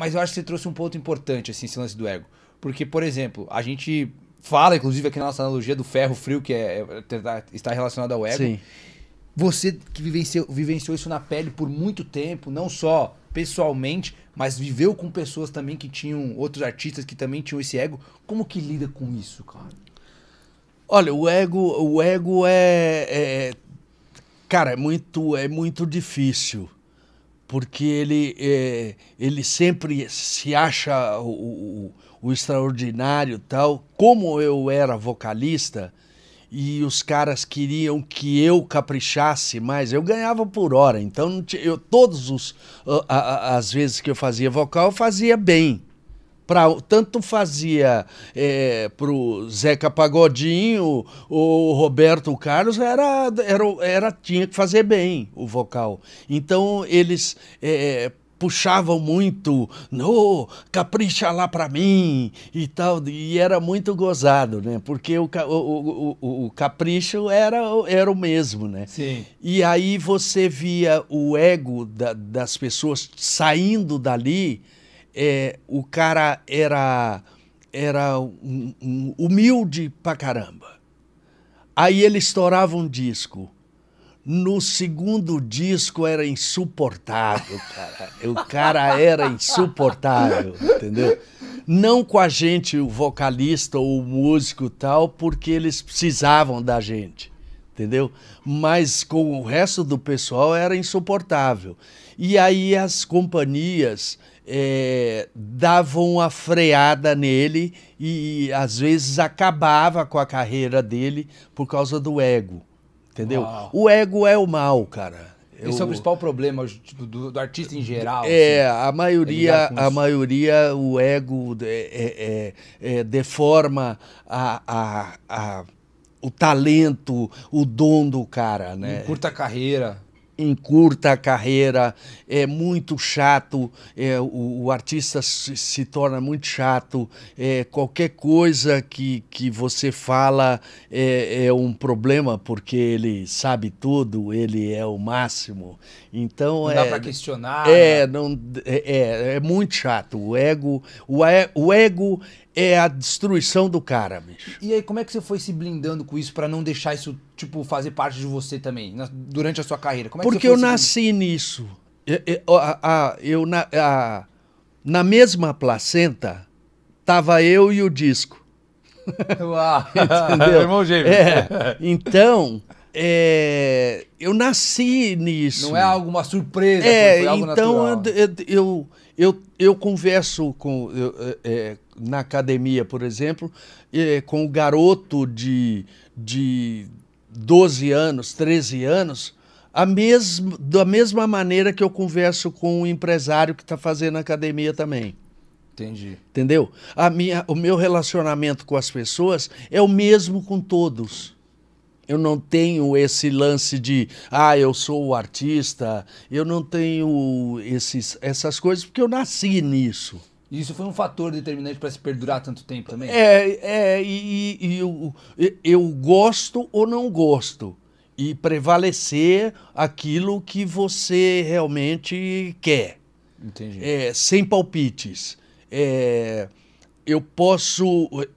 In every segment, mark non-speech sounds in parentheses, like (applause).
mas eu acho que você trouxe um ponto importante, assim, esse lance do ego. Porque, por exemplo, a gente fala, inclusive, aqui na nossa analogia do ferro frio, que é, é está relacionado ao ego. Sim. Você que vivenciou, vivenciou isso na pele por muito tempo, não só pessoalmente, mas viveu com pessoas também que tinham, outros artistas que também tinham esse ego. Como que lida com isso, cara? Olha, o ego, o ego é, é cara, é muito, é muito difícil porque ele, é, ele sempre se acha o, o, o, extraordinário tal. Como eu era vocalista e os caras queriam que eu caprichasse mais, eu ganhava por hora. Então, eu todos os a, ah, a, ah, ah, as vezes que eu fazia vocal, eu fazia bem para tanto fazia é, para o Zeca Pagodinho, o Roberto Carlos, era, era, era, tinha que fazer bem o vocal. Então eles é, puxavam muito, no oh, capricha lá para mim e tal, e era muito gozado, né? Porque o, o, o, o, capricho era, era o mesmo, né? Sim. E aí você via o ego da, das pessoas saindo dali é, o cara era, era um, um, humilde pra caramba. Aí ele estourava um disco. No segundo disco era insuportável, cara. O cara era insuportável, entendeu? Não com a gente, o vocalista ou o músico tal, porque eles precisavam da gente entendeu? Mas com o resto do pessoal era insuportável. E aí as companhias é, davam a freada nele e às vezes acabava com a carreira dele por causa do ego, entendeu? Uau. O ego é o mal, cara. Eu, Esse é o principal problema tipo, do, do, artista em geral. É, assim, a maioria, é a maioria, o ego é, é, é, deforma a, a, a o talento, o dom do cara, né? Em curta carreira encurta a carreira, é muito chato, é, o, o, artista se, se, torna muito chato, é, qualquer coisa que, que você fala é, é, um problema, porque ele sabe tudo, ele é o máximo. Então, não é, dá para questionar. É, né? não, é, é, é, muito chato. O ego, o, o ego é a destruição do cara, bicho. E aí, como é que você foi se blindando com isso para não deixar isso tipo, fazer parte de você também, na, durante a sua carreira? Como é Porque eu nasci isso? nisso. Eu, eu, a, a, eu na, a, na mesma placenta, tava eu e o disco. (laughs) Uau! (laughs) Entendeu? É, irmão gêmeo. É, então... É, eu nasci nisso. Não é alguma surpresa, é, algo então eu, eu, eu, eu, converso com, eu, é, é, na academia, por exemplo, é, com o garoto de, de 12 anos, 13 anos, a mesmo, da mesma maneira que eu converso com um empresário que está fazendo academia também. Entendi. Entendeu? A minha, o meu relacionamento com as pessoas é o mesmo com todos. Eu não tenho esse lance de, ah, eu sou o artista, eu não tenho esses, essas coisas, porque eu nasci nisso. E isso foi um fator determinante para se perdurar tanto tempo também? É, é e, e eu, eu gosto ou não gosto. E prevalecer aquilo que você realmente quer. Entendi. É, sem palpites. É, eu posso.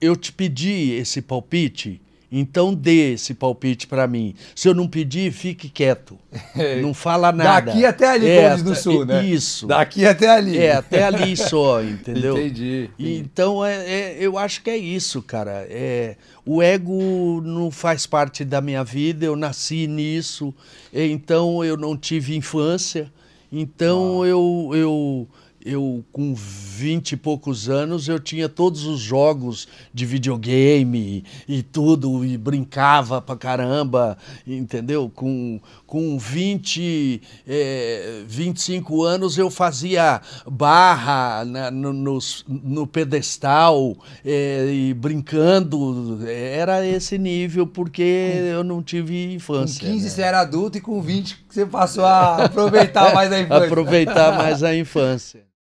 Eu te pedi esse palpite então dê esse palpite para mim. Se eu não pedir, fique quieto. (laughs) Não fala nada. Daqui até ali, é, do Sul, né? Isso. Daqui até ali. É, até ali só, (laughs) entendeu? Entendi. então, é, é, eu acho que é isso, cara. É, o ego não faz parte da minha vida, eu nasci nisso, então eu não tive infância. Então ah. eu... eu eu com 20 e poucos anos eu tinha todos os jogos de videogame e, tudo e brincava pra caramba, entendeu? Com com vinte eh, e 25 anos eu fazia barra na, no, no, no, pedestal é, e brincando, eh, era esse nível porque com, eu não tive infância. Com 15 né? você era adulto e com 20 você passou a aproveitar mais a (laughs) infância. aproveitar mais a infância.